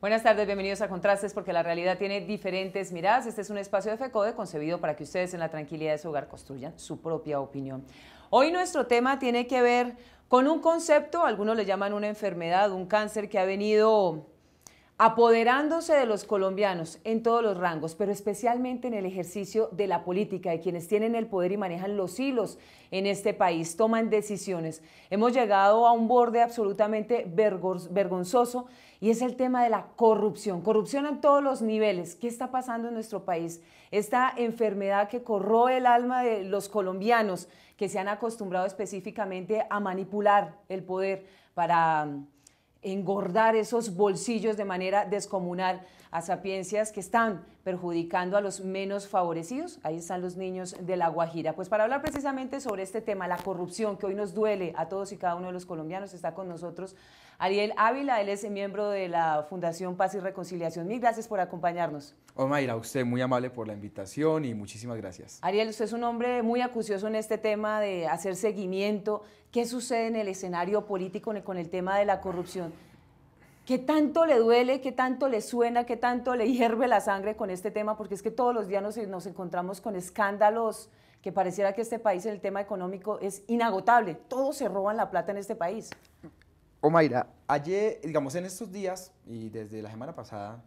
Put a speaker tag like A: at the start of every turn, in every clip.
A: Buenas tardes, bienvenidos a Contrastes porque la realidad tiene diferentes miradas. Este es un espacio de FECODE concebido para que ustedes en la tranquilidad de su hogar construyan su propia opinión. Hoy nuestro tema tiene que ver con un concepto, algunos le llaman una enfermedad, un cáncer que ha venido apoderándose de los colombianos en todos los rangos, pero especialmente en el ejercicio de la política, de quienes tienen el poder y manejan los hilos en este país, toman decisiones. Hemos llegado a un borde absolutamente vergonzoso y es el tema de la corrupción, corrupción en todos los niveles. ¿Qué está pasando en nuestro país? Esta enfermedad que corroe el alma de los colombianos que se han acostumbrado específicamente a manipular el poder para mm, engordar esos bolsillos de manera descomunal a sapiencias que están perjudicando a los menos favorecidos. Ahí están los niños de La Guajira. Pues para hablar precisamente sobre este tema, la corrupción que hoy nos duele a todos y cada uno de los colombianos, está con nosotros Ariel Ávila, él es miembro de la Fundación Paz y Reconciliación. Mil gracias por acompañarnos.
B: Omaira, usted muy amable por la invitación y muchísimas gracias.
A: Ariel, usted es un hombre muy acucioso en este tema de hacer seguimiento. ¿Qué sucede en el escenario político con el tema de la corrupción? ¿Qué tanto le duele, qué tanto le suena, qué tanto le hierve la sangre con este tema? Porque es que todos los días nos, nos encontramos con escándalos que pareciera que este país en el tema económico es inagotable. Todos se roban la plata en este país.
B: Omaira, ayer, digamos, en estos días y desde la semana pasada,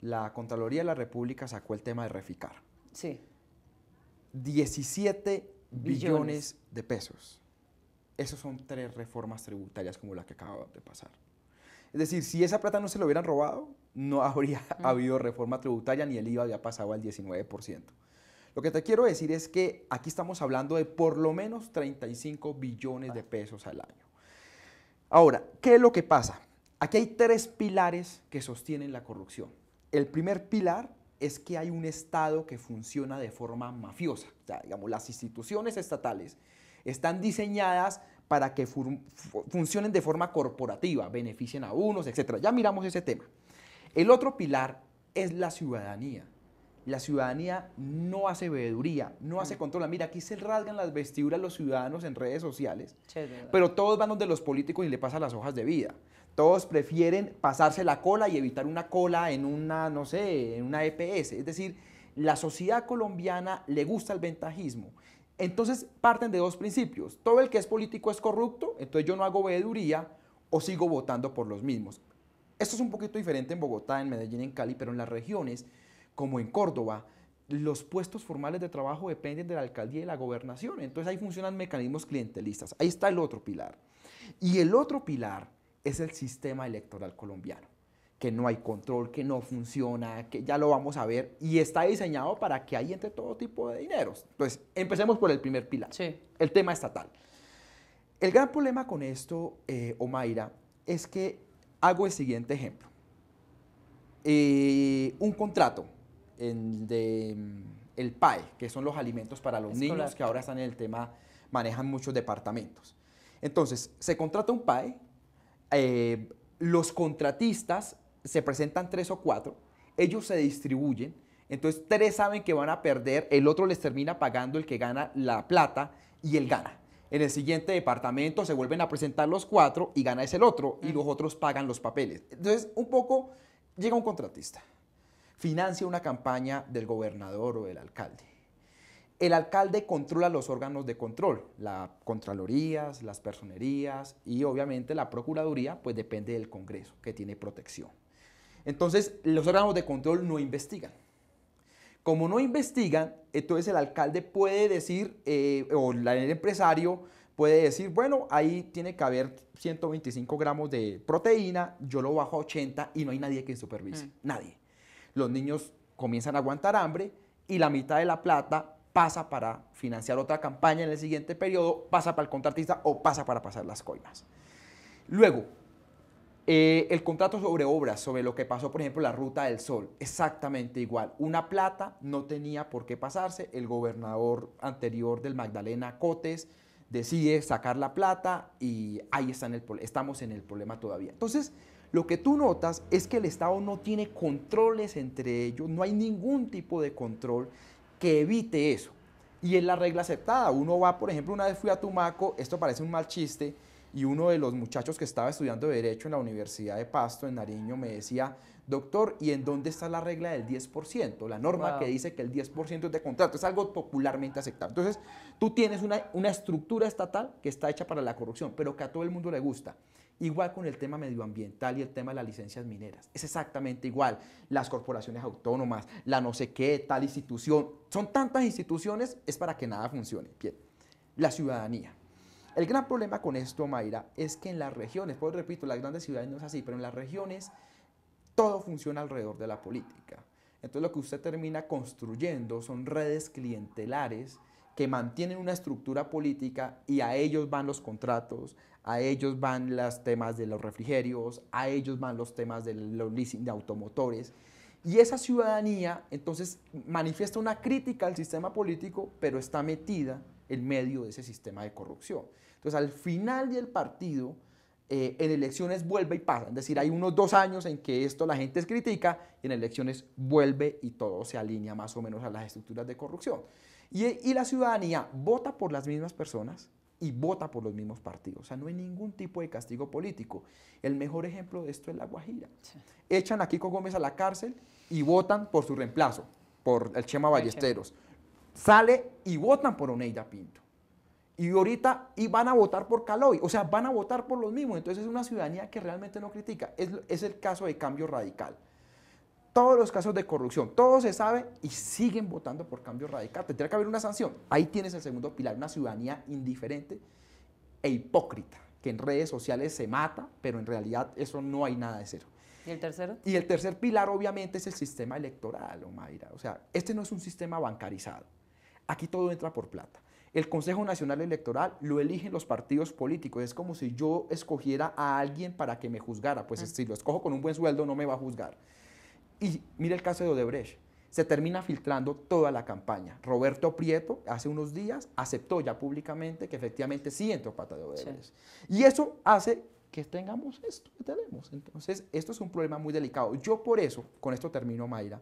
B: la Contraloría de la República sacó el tema de Reficar. Sí. 17 billones, de pesos. Esas son tres reformas tributarias como la que acaba de pasar. Es decir, si esa plata no se lo hubieran robado, no habría habido reforma tributaria ni el IVA había pasado al 19%. Lo que te quiero decir es que aquí estamos hablando de por lo menos 35 billones de pesos al año. Ahora, ¿qué es lo que pasa? Aquí hay tres pilares que sostienen la corrupción. El primer pilar es que hay un Estado que funciona de forma mafiosa. digamos, las instituciones estatales están diseñadas para que funcionen de forma corporativa, beneficien a unos, etc. Ya miramos ese tema. El otro pilar es la ciudadanía la ciudadanía no hace veeduría, no hace mm. control. Mira, aquí se rasgan las vestiduras los ciudadanos en redes sociales, pero todos van donde los políticos y le pasan las hojas de vida. Todos prefieren pasarse la cola y evitar una cola en una, no sé, en una EPS. Es decir, la sociedad colombiana le gusta el ventajismo. Entonces parten de dos principios. Todo el que es político es corrupto, entonces yo no hago veeduría o sigo votando por los mismos. Esto es un poquito diferente en Bogotá, en Medellín, en Cali, pero en las regiones como en Córdoba, los puestos formales de trabajo dependen de la alcaldía y la gobernación. Entonces ahí funcionan mecanismos clientelistas. Ahí está el otro pilar. Y el otro pilar es el sistema electoral colombiano, que no hay control, que no funciona, que ya lo vamos a ver, y está diseñado para que ahí entre todo tipo de dineros. Entonces, empecemos por el primer pilar, sí. el tema estatal. El gran problema con esto, eh, Omaira, es que hago el siguiente ejemplo. Eh, un contrato de, el PAE, que son los alimentos para los niños, que ahora están en el tema, manejan muchos departamentos. Entonces, se contrata un PAE, eh, los contratistas se presentan tres o cuatro, ellos se distribuyen, entonces tres saben que van a perder, el otro les termina pagando el que gana la plata y él gana. En el siguiente departamento se vuelven a presentar los cuatro y gana es el otro y los otros pagan los papeles. Entonces, un poco llega un contratista financia una campaña del gobernador o del alcalde. El alcalde controla los órganos de control, las contralorías, las personerías y obviamente la procuraduría, pues depende del Congreso, que tiene protección. Entonces, los órganos de control no investigan. Como no investigan, entonces el alcalde puede decir, eh, o el empresario puede decir, bueno, ahí tiene que haber 125 gramos de proteína, yo lo bajo a 80 y no hay nadie que supervise, mm. nadie los niños comienzan a aguantar hambre y la mitad de la plata pasa para financiar otra campaña en el siguiente periodo, pasa para el contratista o pasa para pasar las coimas. Luego, eh, el contrato sobre obras, sobre lo que pasó, por ejemplo, la Ruta del Sol, exactamente igual. Una plata no tenía por qué pasarse. El gobernador anterior del Magdalena, Cotes, decide sacar la plata y ahí está en el, estamos en el problema todavía. Entonces, lo que tú notas es que el Estado no tiene controles entre ellos, no hay ningún tipo de control que evite eso. Y es la regla aceptada. Uno va, por ejemplo, una vez fui a Tumaco, esto parece un mal chiste, y uno de los muchachos que estaba estudiando Derecho en la Universidad de Pasto, en Nariño, me decía, doctor, ¿y en dónde está la regla del 10%? La norma que dice que el 10% es de contrato, es algo popularmente aceptado. Entonces, tú tienes una, una estructura estatal que está hecha para la corrupción, pero que a todo el mundo le gusta. Igual con el tema medioambiental y el tema de las licencias mineras. Es exactamente igual. Las corporaciones autónomas, la no sé qué, tal institución. Son tantas instituciones, es para que nada funcione. Bien. La ciudadanía. El gran problema con esto, Mayra, es que en las regiones, pues repito, las grandes ciudades no es así, pero en las regiones todo funciona alrededor de la política. Entonces lo que usted termina construyendo son redes clientelares que mantienen una estructura política y a ellos van los contratos, a ellos van los temas de los refrigerios, a ellos van los temas de los leasing de automotores. Y esa ciudadanía entonces manifiesta una crítica al sistema político, pero está metida en medio de ese sistema de corrupción. Entonces al final del partido, eh, en elecciones vuelve y pasa. Es decir, hay unos dos años en que esto la gente critica y en elecciones vuelve y todo se alinea más o menos a las estructuras de corrupción. Y, la ciudadanía vota por las mismas personas y vota por los mismos partidos. O sea, no hay ningún tipo de castigo político. El mejor ejemplo de esto es La Guajira. Echan a Kiko Gómez a la cárcel y votan por su reemplazo, por el Chema Ballesteros. Sale y votan por Oneida Pinto. Y ahorita y van a votar por Caloi. o sea, van a votar por los mismos. Entonces es una ciudadanía que realmente no critica. Es, el caso de cambio radical. Todos los casos de corrupción, todo se sabe y siguen votando por cambio radical. Tendría que haber una sanción. Ahí tienes el segundo pilar, una ciudadanía indiferente e hipócrita, que en redes sociales se mata, pero en realidad eso no hay nada de cero. ¿Y el tercero? Y el tercer pilar, obviamente, es el sistema electoral, Omaira. O sea, este no es un sistema bancarizado. Aquí todo entra por plata. El Consejo Nacional Electoral lo eligen los partidos políticos. Es como si yo escogiera a alguien para que me juzgara. Pues si lo escojo con un buen sueldo no me va a juzgar. Y mire el caso de Odebrecht. Se termina filtrando toda la campaña. Roberto Prieto hace unos días aceptó ya públicamente que efectivamente sí entró pata de Odebrecht. Y eso hace que tengamos esto que tenemos. Entonces, esto es un problema muy delicado. Yo por eso, con esto termino Mayra,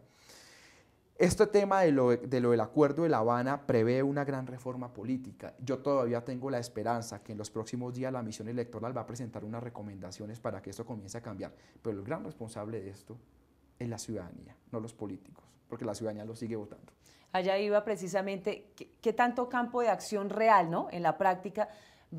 B: este tema de lo, del acuerdo de La Habana prevé una gran reforma política. Yo todavía tengo la esperanza que en los próximos días la misión electoral va a presentar unas recomendaciones para que esto comience a cambiar. Pero el gran responsable de esto es la ciudadanía, no los políticos, porque la ciudadanía lo sigue votando.
A: Allá iba precisamente qué, tanto campo de acción real, ¿no? En la práctica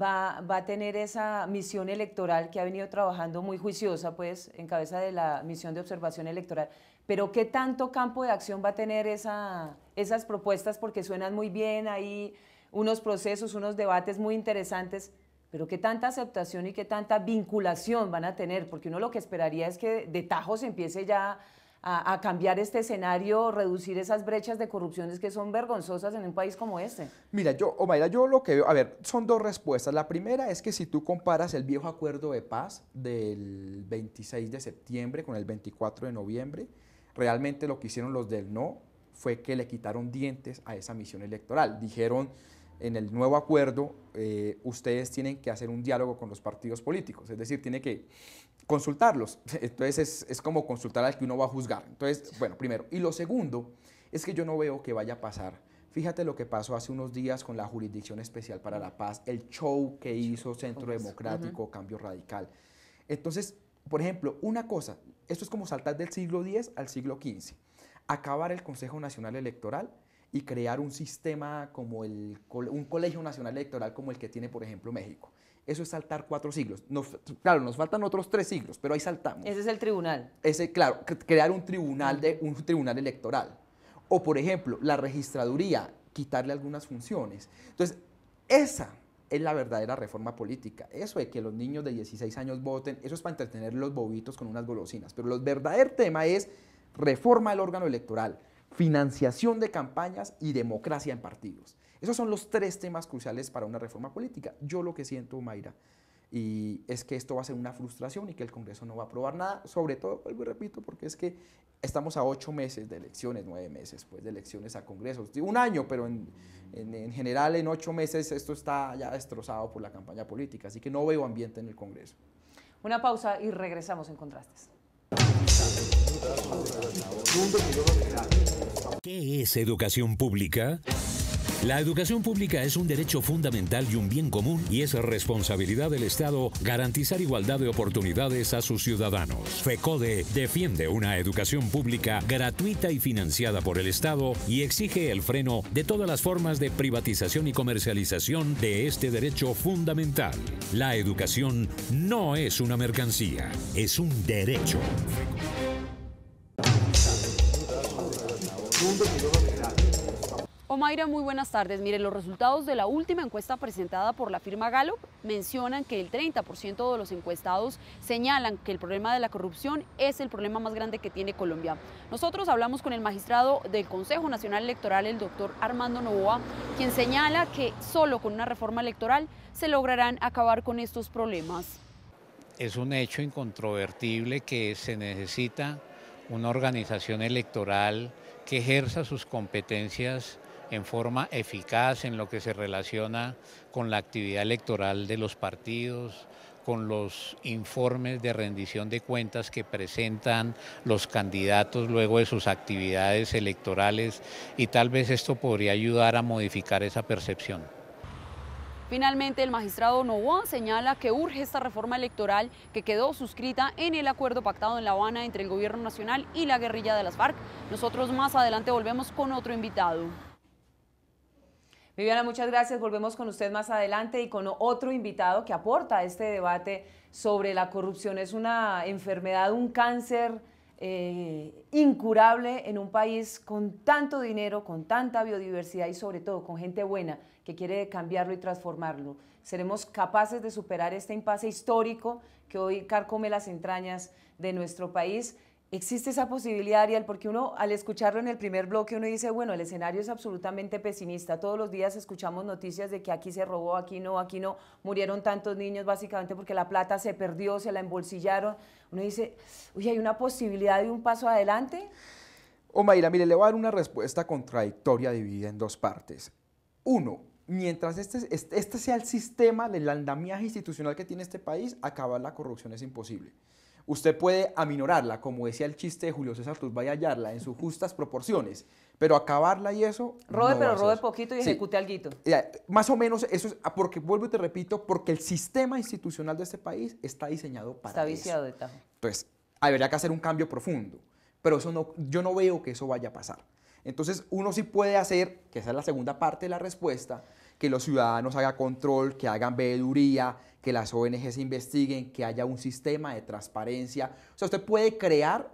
A: va, va a tener esa misión electoral que ha venido trabajando muy juiciosa, pues, en cabeza de la misión de observación electoral pero ¿qué tanto campo de acción va a tener esas propuestas? Porque suenan muy bien, hay unos procesos, unos debates muy interesantes, pero ¿qué tanta aceptación y qué tanta vinculación van a tener? Porque uno lo que esperaría es que de tajo se empiece ya a, cambiar este escenario, reducir esas brechas de corrupciones que son vergonzosas en un país como este?
B: Mira, yo, Omaira, yo lo que veo, a ver, son dos respuestas. La primera es que si tú comparas el viejo acuerdo de paz del 26 de septiembre con el 24 de noviembre, Realmente lo que hicieron los del no fue que le quitaron dientes a esa misión electoral. Dijeron en el nuevo acuerdo, eh, ustedes tienen que hacer un diálogo con los partidos políticos, es decir, tiene que consultarlos. Entonces es, es como consultar al que uno va a juzgar. Entonces, bueno, primero. Y lo segundo es que yo no veo que vaya a pasar. Fíjate lo que pasó hace unos días con la Jurisdicción Especial para la Paz, el show que hizo Centro Democrático, Cambio Radical. Entonces, por ejemplo, una cosa, esto es como saltar del siglo X al siglo XV, acabar el Consejo Nacional Electoral y crear un sistema como el, un colegio nacional electoral como el que tiene, por ejemplo, México. Eso es saltar cuatro siglos. claro, nos faltan otros tres siglos, pero ahí saltamos. Ese es el tribunal. Ese, claro, crear un tribunal, de, un tribunal electoral. O, por ejemplo, la registraduría, quitarle algunas funciones. Entonces, esa es la verdadera reforma política. Eso de que los niños de 16 años voten, eso es para entretener los bobitos con unas golosinas. Pero el verdadero tema es reforma del órgano electoral, financiación de campañas y democracia en partidos. Esos son los tres temas cruciales para una reforma política. Yo lo que siento, Mayra, y es que esto va a ser una frustración y que el Congreso no va a aprobar nada, sobre todo, vuelvo repito, porque es que estamos a ocho meses de elecciones, nueve meses pues, de elecciones a Congreso. un año, pero en, en, general en ocho meses esto está ya destrozado por la campaña política, así que no veo ambiente en el Congreso.
A: Una pausa y regresamos en contrastes.
C: ¿Qué es educación pública? La educación pública es un derecho fundamental y un bien común y es responsabilidad del Estado garantizar igualdad de oportunidades a sus ciudadanos. FECODE defiende una educación pública gratuita y financiada por el Estado y exige el freno de todas las formas de privatización y comercialización de este derecho fundamental. La educación no es una mercancía, es un derecho.
D: Omaira, muy buenas tardes. Mire, los resultados de la última encuesta presentada por la firma Gallup mencionan que el 30% de los encuestados señalan que el problema de la corrupción es el problema más grande que tiene Colombia. Nosotros hablamos con el magistrado del Consejo Nacional Electoral, el doctor Armando Novoa, quien señala que solo con una reforma electoral se lograrán acabar con estos problemas.
C: Es un hecho incontrovertible que se necesita una organización electoral que ejerza sus competencias en forma eficaz en lo que se relaciona con la actividad electoral de los partidos, con los informes de rendición de cuentas que presentan los candidatos luego de sus actividades electorales y tal vez esto podría ayudar a modificar esa percepción.
D: Finalmente, el magistrado Novoa señala que urge esta reforma electoral que quedó suscrita en el acuerdo pactado en La Habana entre el gobierno nacional y la guerrilla de las FARC. Nosotros más adelante volvemos con otro invitado.
A: Viviana, muchas gracias. Volvemos con usted más adelante y con otro invitado que aporta a este debate sobre la corrupción. Es una enfermedad, un cáncer eh, incurable en un país con tanto dinero, con tanta biodiversidad y sobre todo con gente buena que quiere cambiarlo y transformarlo. Seremos capaces de superar este impasse histórico que hoy carcome las entrañas de nuestro país existe esa posibilidad, Ariel, porque uno al escucharlo en el primer bloque, uno dice, bueno, el escenario es absolutamente pesimista. Todos los días escuchamos noticias de que aquí se robó, aquí no, aquí no, murieron tantos niños básicamente porque la plata se perdió, se la embolsillaron. Uno dice, uy, ¿hay una posibilidad de un paso adelante?
B: Omaira, mire, le voy a dar una respuesta contradictoria dividida en dos partes. Uno, mientras este, este, este sea el sistema del andamiaje institucional que tiene este país, acabar la corrupción es imposible. Usted puede aminorarla, como decía el chiste de Julio César a hallarla en sus justas proporciones, pero acabarla y eso. Rode pero rode
A: poquito y ejecute ejecute
B: guito. Más o menos eso es, ah, porque vuelvo y te repito, porque el sistema institucional de este país está diseñado para. Está viciado de tajo. Entonces, habría que hacer un cambio profundo, pero eso no, yo no veo que eso vaya a pasar. Entonces, uno sí puede hacer, que esa es la segunda parte de la respuesta, que los ciudadanos hagan control, que hagan veeduría, que las ONG investiguen, que haya un sistema de transparencia. O sea, usted puede crear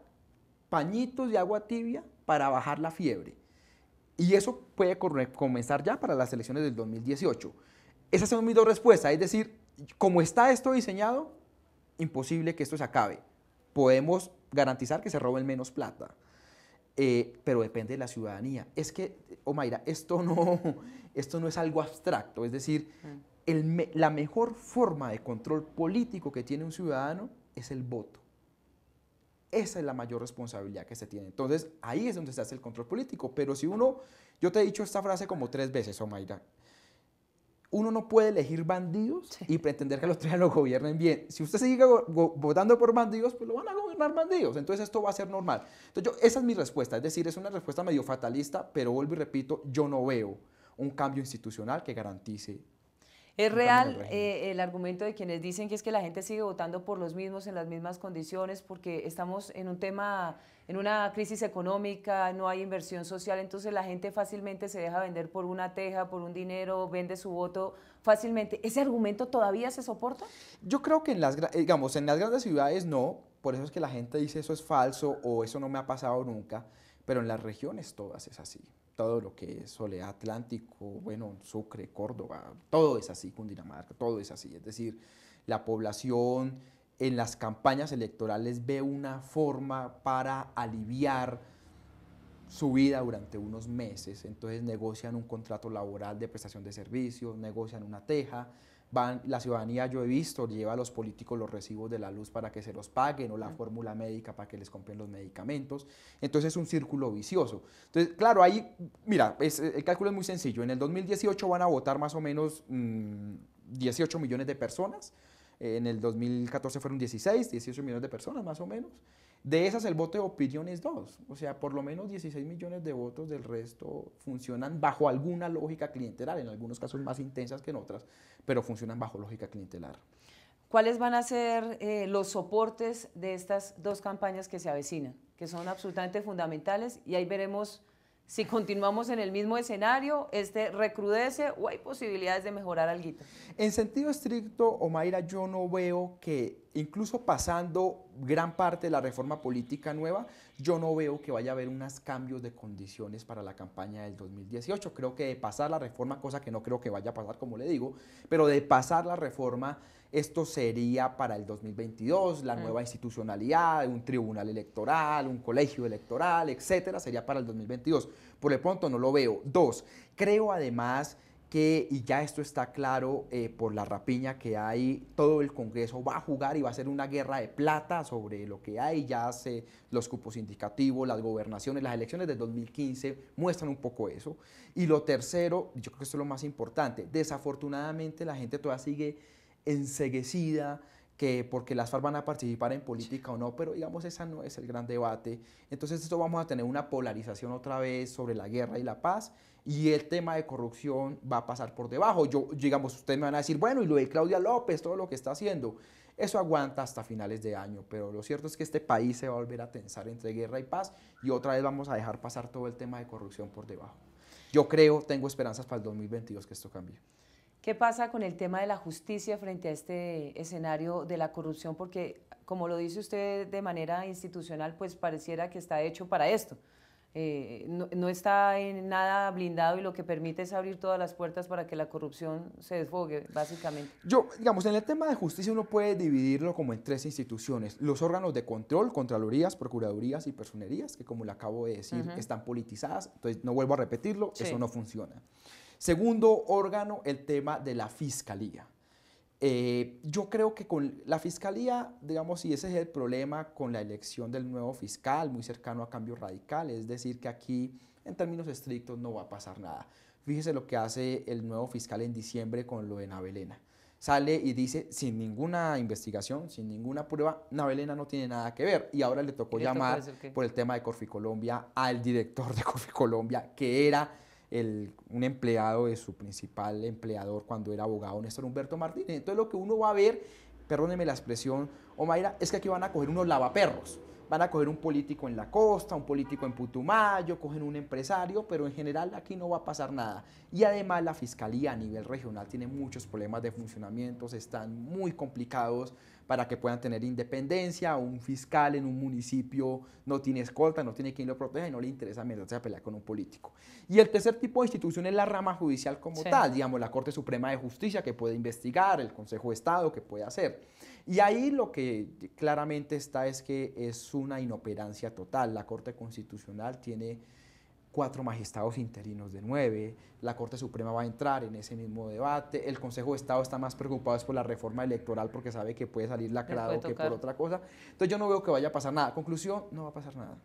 B: pañitos de agua tibia para bajar la fiebre. Y eso puede comenzar ya para las elecciones del 2018. Esas son mis dos respuestas. Es decir, como está esto diseñado, imposible que esto se acabe. Podemos garantizar que se roben menos plata. Eh, pero depende de la ciudadanía. Es que, Omaira, esto no, esto no es algo abstracto, es decir, mm la mejor forma de control político que tiene un ciudadano es el voto. Esa es la mayor responsabilidad que se tiene. Entonces, ahí es donde se hace el control político. Pero si uno, yo te he dicho esta frase como tres veces, Omaira, uno no puede elegir bandidos y pretender que los tres lo gobiernen bien. Si usted sigue votando por bandidos, pues lo van a gobernar bandidos. Entonces esto va a ser normal. Entonces esa es mi respuesta. Es decir, es una respuesta medio fatalista, pero vuelvo y repito, yo no veo un cambio institucional que garantice
A: es real eh, el argumento de quienes dicen que es que la gente sigue votando por los mismos en las mismas condiciones porque estamos en un tema, en una crisis económica, no hay inversión social, entonces la gente fácilmente se deja vender por una teja, por un dinero, vende su voto fácilmente. ¿Ese argumento todavía se soporta?
B: Yo creo que en las, digamos, en las grandes ciudades no, por eso es que la gente dice eso es falso o eso no me ha pasado nunca, pero en las regiones todas es así todo lo que es Soledad Atlántico, bueno, Sucre, Córdoba, todo es así, Cundinamarca, todo es así. Es decir, la población en las campañas electorales ve una forma para aliviar su vida durante unos meses, entonces negocian un contrato laboral de prestación de servicios, negocian una teja, van, la ciudadanía, yo he visto, lleva a los políticos los recibos de la luz para que se los paguen o la fórmula médica para que les compren los medicamentos. Entonces es un círculo vicioso. Entonces, claro, ahí, mira, el cálculo es muy sencillo. En el 2018 van a votar más o menos 18 mm, millones de personas. En el 2014 fueron 16, 18 millones de personas más o menos. De esas el voto de opinión es dos, o sea, por lo menos 16 millones de votos del resto funcionan bajo alguna lógica clientelar, en algunos casos más intensas que en otras, pero funcionan bajo lógica clientelar. ¿Cuáles van a ser eh, los soportes de estas dos campañas que se avecinan, que son
A: absolutamente fundamentales? Y ahí veremos si continuamos en el mismo escenario, este
B: recrudece o hay posibilidades de mejorar algo. En sentido estricto, Omaira, yo no veo que, incluso pasando gran parte de la reforma política nueva, yo no veo que vaya a haber unos cambios de condiciones para la campaña del 2018. Creo que de pasar la reforma, cosa que no creo que vaya a pasar, como le digo, pero de pasar la reforma esto sería para el 2022, la mm. nueva institucionalidad, un tribunal electoral, un colegio electoral, etcétera, sería para el 2022. Por el pronto no lo veo. Dos, creo además que, y ya esto está claro eh, por la rapiña que hay, todo el Congreso va a jugar y va a ser una guerra de plata sobre lo que hay, ya hace los cupos indicativos, las gobernaciones, las elecciones de 2015 muestran un poco eso. Y lo tercero, yo creo que esto es lo más importante, desafortunadamente la gente todavía sigue enseguecida que porque las FARC van a participar en política o no, pero digamos, ese no es el gran debate. Entonces, esto vamos a tener una polarización otra vez sobre la guerra y la paz, y el tema de corrupción va a pasar por debajo. Yo, digamos, ustedes me van a decir, bueno, y lo de Claudia López, todo lo que está haciendo, eso aguanta hasta finales de año, pero lo cierto es que este país se va a volver a tensar entre guerra y paz, y otra vez vamos a dejar pasar todo el tema de corrupción por debajo. Yo creo, tengo esperanzas para el 2022 que esto cambie.
A: ¿Qué pasa con el tema de la justicia frente a este escenario de la corrupción? Porque, como lo dice usted de manera institucional, pues pareciera que está hecho para esto. Eh, no, está en nada blindado y lo que permite es abrir todas las puertas para que la corrupción se desfogue, básicamente.
B: Yo, digamos, en el tema de justicia uno puede dividirlo como en tres instituciones. Los órganos de control, Contralorías, Procuradurías y Personerías, que como le acabo de decir, están politizadas, entonces no vuelvo a repetirlo, eso no funciona. Segundo órgano, el tema de la fiscalía. Eh, yo creo que con la fiscalía, digamos, y ese es el problema con la elección del nuevo fiscal, muy cercano a cambio radical, es decir, que aquí en términos estrictos no va a pasar nada. Fíjese lo que hace el nuevo fiscal en diciembre con lo de Navelena. Sale y dice, sin ninguna investigación, sin ninguna prueba, Navelena no tiene nada que ver. Y ahora le tocó llamar por el tema de Corfi Colombia al director de Corfi Colombia, que era un empleado de su principal empleador cuando era abogado, Néstor Humberto Martínez. Entonces lo que uno va a ver, perdóneme la expresión, Omaira, es que aquí van a coger unos lavaperros. Van a coger un político en la costa, un político en Putumayo, cogen un empresario, pero en general aquí no va a pasar nada. Y además la fiscalía a nivel regional tiene muchos problemas de funcionamiento, están muy complicados para que puedan tener independencia. Un fiscal en un municipio no tiene escolta, no tiene quien lo proteja y no le interesa meterse a pelear con un político. Y el tercer tipo de institución es la rama judicial como tal, digamos, la Corte Suprema de Justicia que puede investigar, el Consejo de Estado que puede hacer. Y ahí lo que claramente está es que es una inoperancia total. La Corte Constitucional tiene cuatro magistrados interinos de nueve, la Corte Suprema va a entrar en ese mismo debate, el Consejo de Estado está más preocupado por la reforma electoral porque sabe que puede salir lacrado puede que por otra cosa. Entonces yo no veo que vaya a pasar nada. Conclusión, no va a pasar nada.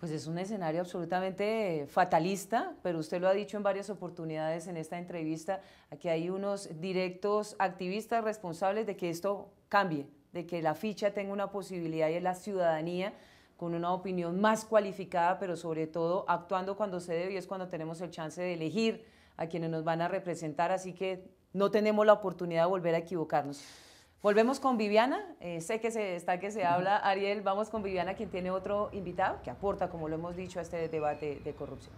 A: Pues es un escenario absolutamente fatalista, pero usted lo ha dicho en varias oportunidades en esta entrevista, aquí hay unos directos activistas responsables de que esto cambie, de que la ficha tenga una posibilidad y es la ciudadanía con una opinión más cualificada, pero sobre todo actuando cuando se debe y es cuando tenemos el chance de elegir a quienes nos van a representar, así que no tenemos la oportunidad de volver a equivocarnos. Volvemos con Viviana, eh, sé que se, está que se habla Ariel, vamos con Viviana quien tiene otro invitado que aporta, como lo hemos dicho, a este debate de corrupción.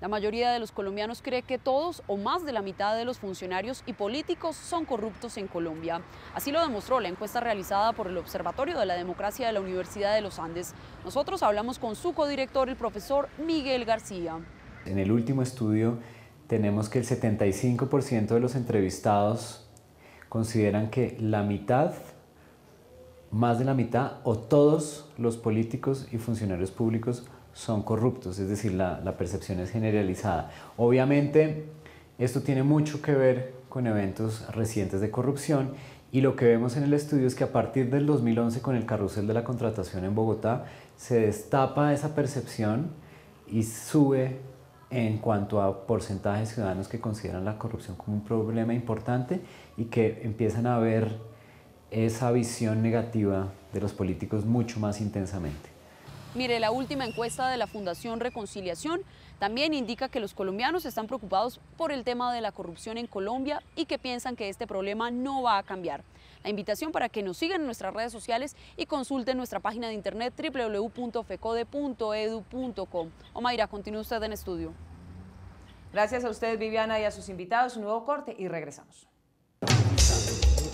A: La mayoría de los colombianos cree
D: que todos o más de la mitad de los funcionarios y políticos son corruptos en Colombia. Así lo demostró la encuesta realizada por el Observatorio de la Democracia de la Universidad de los Andes. Nosotros hablamos con su codirector, el profesor Miguel García.
C: En el último estudio tenemos que el 75% de los entrevistados consideran que la mitad, más de la mitad o todos los políticos y funcionarios públicos son corruptos, es decir, la, percepción es generalizada. Obviamente, esto tiene mucho que ver con eventos recientes de corrupción y lo que vemos en el estudio es que a partir del 2011 con el carrusel de la contratación en Bogotá se destapa esa percepción y sube en cuanto a porcentajes de ciudadanos que consideran la corrupción como un problema importante y que empiezan a ver esa visión negativa de los políticos mucho más intensamente.
D: Mire, la última encuesta de la Fundación Reconciliación también indica que los colombianos están preocupados por el tema de la corrupción en Colombia y que piensan que este problema no va a cambiar. La invitación para que nos sigan en nuestras redes sociales y consulten nuestra página de internet www.fecode.edu.com. Omaira, continúa usted en estudio. Gracias a
A: usted, Viviana, y a sus invitados. Un nuevo corte y regresamos.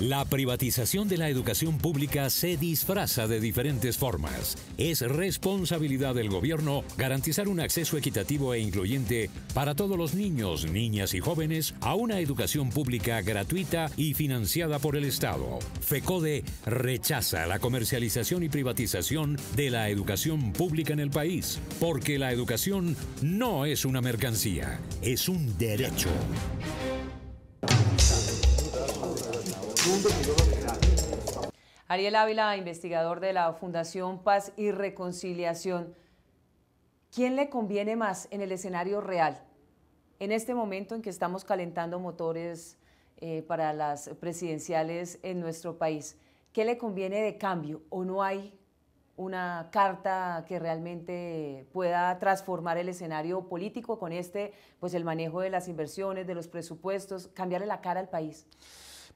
C: La privatización de la educación pública se disfraza de diferentes formas. Es responsabilidad del gobierno garantizar un acceso equitativo e incluyente para todos los niños, niñas y jóvenes a una educación pública gratuita y financiada por el Estado. FECODE rechaza la comercialización y privatización de la educación pública en el país, porque la educación no es una mercancía, es un derecho.
A: Ariel Ávila, investigador de la Fundación Paz y Reconciliación. ¿Quién le conviene más en el escenario real? En este momento en que estamos calentando motores eh, para las presidenciales en nuestro país, ¿qué le conviene de cambio? ¿O no hay una carta que realmente pueda transformar el escenario político con este, pues el manejo de las inversiones, de los presupuestos, cambiarle la cara al país?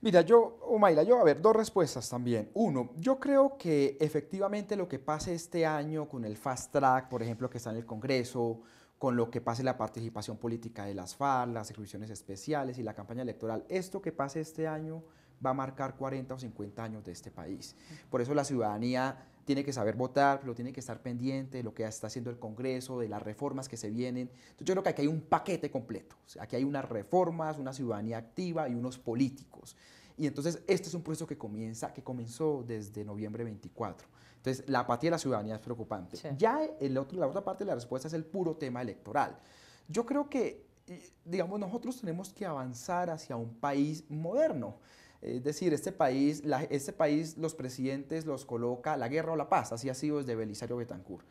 B: Mira, yo, Omaila, yo, a ver, dos respuestas también. Uno, yo creo que efectivamente lo que pase este año con el fast track, por ejemplo, que está en el Congreso, con lo que pase la participación política de las FARC, las exclusiones especiales y la campaña electoral, esto que pase este año va a marcar 40 o 50 años de este país. Por eso la ciudadanía tiene que saber votar, pero tiene que estar pendiente de lo que está haciendo el Congreso, de las reformas que se vienen. Entonces yo creo que aquí hay un paquete completo. O sea, aquí hay unas reformas, una ciudadanía activa y unos políticos. Y entonces este es un proceso que comienza, que comenzó desde noviembre 24. Entonces la apatía de la ciudadanía es preocupante. Ya el la otra parte de la respuesta es el puro tema electoral. Yo creo que, eh, digamos, nosotros tenemos que avanzar hacia un país moderno. Es decir, este país, este país los presidentes los coloca la guerra o la paz, así ha sido desde Belisario Betancourt.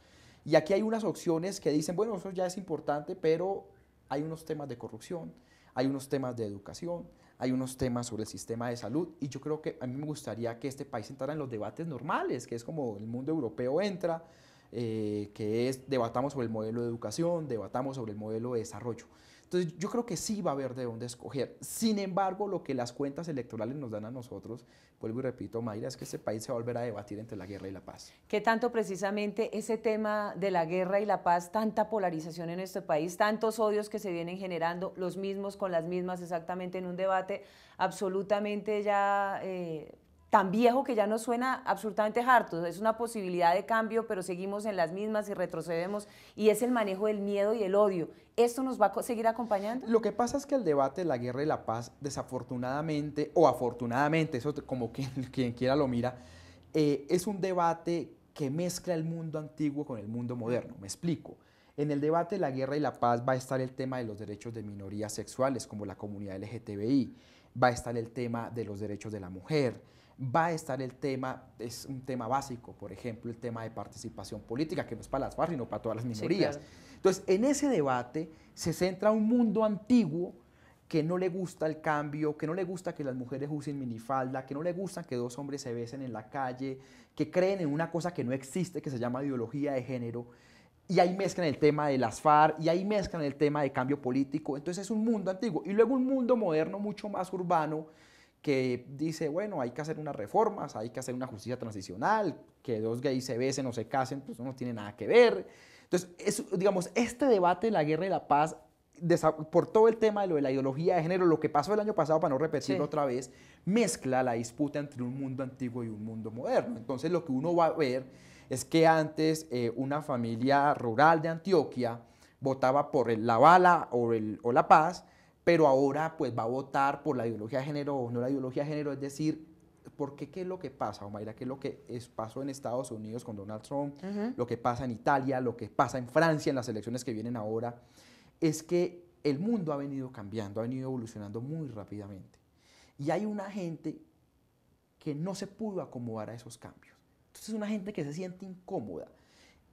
B: Y aquí hay unas opciones que dicen, bueno, eso ya es importante, pero hay unos temas de corrupción, hay unos temas de educación, hay unos temas sobre el sistema de salud y yo creo que a mí me gustaría que este país entrara en los debates normales, que es como el mundo europeo entra, eh, que es debatamos sobre el modelo de educación, debatamos sobre el modelo de desarrollo. Entonces yo creo que sí va a haber de dónde escoger. Sin embargo, lo que las cuentas electorales nos dan a nosotros, vuelvo y repito, Mayra, es que este país se va a volver a debatir entre la guerra y la paz.
A: ¿Qué tanto precisamente ese tema de la guerra y la paz, tanta polarización en este país, tantos odios que se vienen generando, los mismos con las mismas exactamente en un debate absolutamente ya... Eh, tan viejo que ya nos suena absolutamente harto. Es una posibilidad de cambio, pero seguimos en las mismas y retrocedemos. Y es el manejo del miedo y el odio. ¿Esto nos va a seguir
B: acompañando? Lo que pasa es que el debate de la guerra y la paz, desafortunadamente o afortunadamente, eso como quien, quien quiera lo mira, eh, es un debate que mezcla el mundo antiguo con el mundo moderno. Me explico. En el debate de la guerra y la paz va a estar el tema de los derechos de minorías sexuales, como la comunidad LGTBI, va a estar el tema de los derechos de la mujer, va a estar el tema, es un tema básico, por ejemplo, el tema de participación política, que no es para las FARC, sino para todas las minorías. Entonces, en ese debate se centra un mundo antiguo que no le gusta el cambio, que no le gusta que las mujeres usen minifalda, que no le gusta que dos hombres se besen en la calle, que creen en una cosa que no existe, que se llama ideología de género. Y ahí mezclan el tema de las FARC, y ahí mezclan el tema de cambio político. Entonces es un mundo antiguo. Y luego un mundo moderno, mucho más urbano, que dice, bueno, hay que hacer unas reformas, hay que hacer una justicia transicional, que dos gays se besen o se casen, pues no tiene nada que ver. Entonces, digamos, este debate de la guerra y la paz, por todo el tema de lo de la ideología de género, lo que pasó el año pasado, para no repetirlo otra vez, mezcla la disputa entre un mundo antiguo y un mundo moderno. Entonces, lo que uno va a ver es que antes eh, una familia rural de Antioquia votaba por el, la bala o la paz, pero ahora pues va a votar por la ideología de género o no la ideología de género, es decir, ¿por qué qué es lo que pasa, Omaira? ¿Qué es lo que pasó en Estados Unidos con Donald Trump? Lo que pasa en Italia, lo que pasa en Francia en las elecciones que vienen ahora, es que el mundo ha venido cambiando, ha venido evolucionando muy rápidamente. Y hay una gente que no se pudo acomodar a esos cambios. Entonces es una gente que se siente incómoda.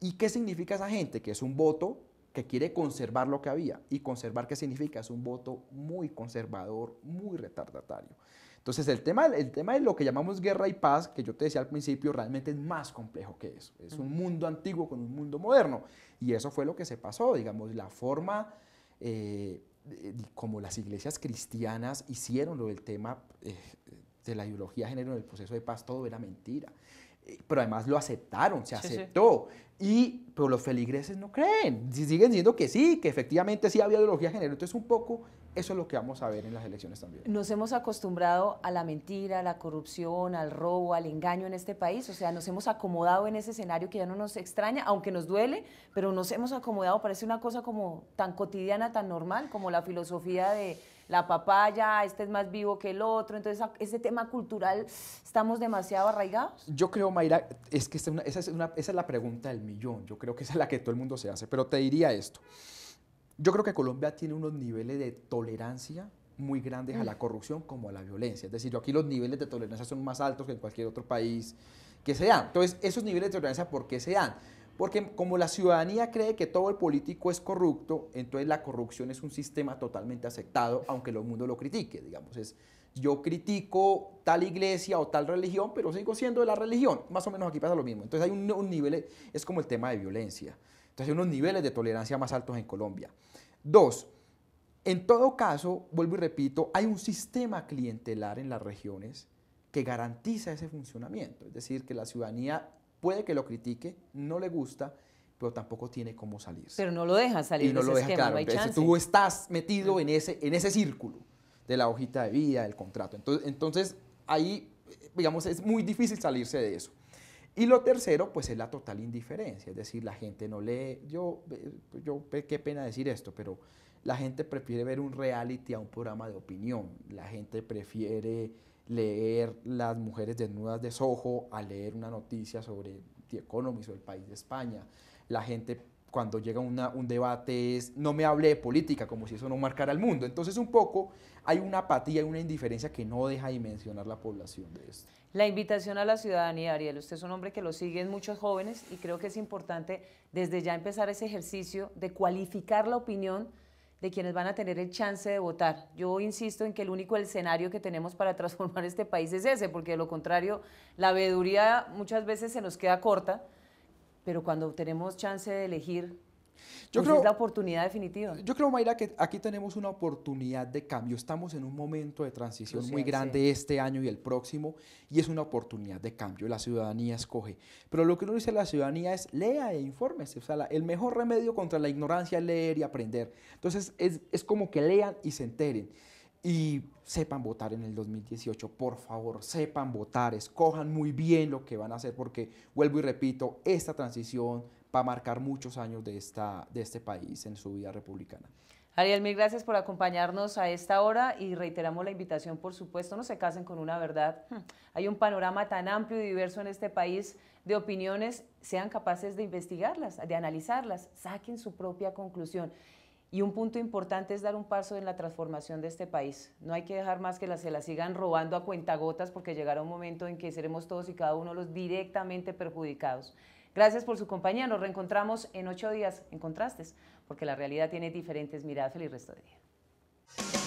B: ¿Y qué significa esa gente? Que es un voto que quiere conservar lo que había. ¿Y conservar qué significa? Es un voto muy conservador, muy retardatario. Entonces, el tema, el tema de lo que llamamos guerra y paz, que yo te decía al principio, realmente es más complejo que eso. Es un mundo antiguo con un mundo moderno. Y eso fue lo que se pasó, digamos, la forma... Eh, como las iglesias cristianas hicieron lo del tema eh, de la ideología de género en el proceso de paz, todo era mentira pero además lo aceptaron, se aceptó. Y, pero los feligreses no creen, siguen diciendo que sí, que efectivamente sí había ideología de género. Entonces, un poco eso es lo que vamos a ver en las elecciones también.
A: Nos hemos acostumbrado a la mentira, a la corrupción, al robo, al engaño en este país. O sea, nos hemos acomodado en ese escenario que ya no nos extraña, aunque nos duele, pero nos hemos acomodado. Parece una cosa como tan cotidiana, tan normal, como la filosofía de la papaya, este es más vivo que el otro. Entonces, ese tema cultural, ¿estamos demasiado arraigados?
B: Yo creo, Mayra, es que esa es, una, la pregunta del millón. Yo creo que esa es la que todo el mundo se hace. Pero te diría esto. Yo creo que Colombia tiene unos niveles de tolerancia muy grandes a la mm. corrupción como a la violencia. Es decir, aquí los niveles de tolerancia son más altos que en cualquier otro país que sea. Entonces, esos niveles de tolerancia, ¿por qué se dan? Porque como la ciudadanía cree que todo el político es corrupto, entonces la corrupción es un sistema totalmente aceptado, aunque el mundo lo critique, digamos, es yo critico tal iglesia o tal religión, pero sigo siendo de la religión. Más o menos aquí pasa lo mismo. Entonces hay un, un nivel, es como el tema de violencia. Entonces hay unos niveles de tolerancia más altos en Colombia. Dos, en todo caso, vuelvo y repito, hay un sistema clientelar en las regiones que garantiza ese funcionamiento. Es decir, que la ciudadanía Puede que lo critique, no le gusta, pero tampoco tiene cómo salirse. Pero no lo deja salir. Y no lo deja, claro. tú estás metido en, ese, en ese círculo de la hojita de vida, del contrato. Entonces, entonces ahí, digamos, es muy difícil salirse de eso. Y lo tercero, pues es la total indiferencia, es decir, la gente no lee, yo, eh, yo, qué pena decir esto, pero la gente prefiere ver un reality a un programa de opinión, la gente prefiere leer Las mujeres desnudas de Soho, a leer una noticia sobre The Economist o el país de España. La gente cuando llega una, un debate es, no me hable de política, como si eso no marcara el mundo. Entonces un poco hay una apatía y una indiferencia que no deja dimensionar la población de esto.
A: La invitación a la ciudadanía, Ariel, usted es un hombre que lo siguen muchos jóvenes y creo que es importante desde ya empezar ese ejercicio de cualificar la opinión de quienes van a tener el chance de votar. Yo insisto en que el único escenario que tenemos para transformar este país es ese, porque de lo contrario, la veeduría muchas veces se nos queda corta, pero cuando tenemos chance de elegir yo pues creo, es la oportunidad definitiva.
B: Yo creo, Mayra, que aquí tenemos una oportunidad de cambio. Estamos en un momento de transición muy grande este año y el próximo, y es una oportunidad de cambio. La ciudadanía escoge. Pero lo que uno dice a la ciudadanía es lea e infórmese. O el mejor remedio contra la ignorancia es leer y aprender. Entonces, es, es como que lean y se enteren y sepan votar en el 2018, por favor, sepan votar, escojan muy bien lo que van a hacer, porque vuelvo y repito, esta transición para marcar muchos años de, esta, de este país en su vida republicana.
A: Ariel, mil gracias por acompañarnos a esta hora y reiteramos la invitación, por supuesto, no se casen con una verdad. Hmm. Hay un panorama tan amplio y diverso en este país de opiniones, sean capaces de investigarlas, de analizarlas, saquen su propia conclusión. Y un punto importante es dar un paso en la transformación de este país. No hay que dejar más que la, se la sigan robando a cuentagotas porque llegará un momento en que seremos todos y cada uno los directamente perjudicados. Gracias por su compañía. Nos reencontramos en ocho días en Contrastes, porque la realidad tiene diferentes miradas. el resto de día.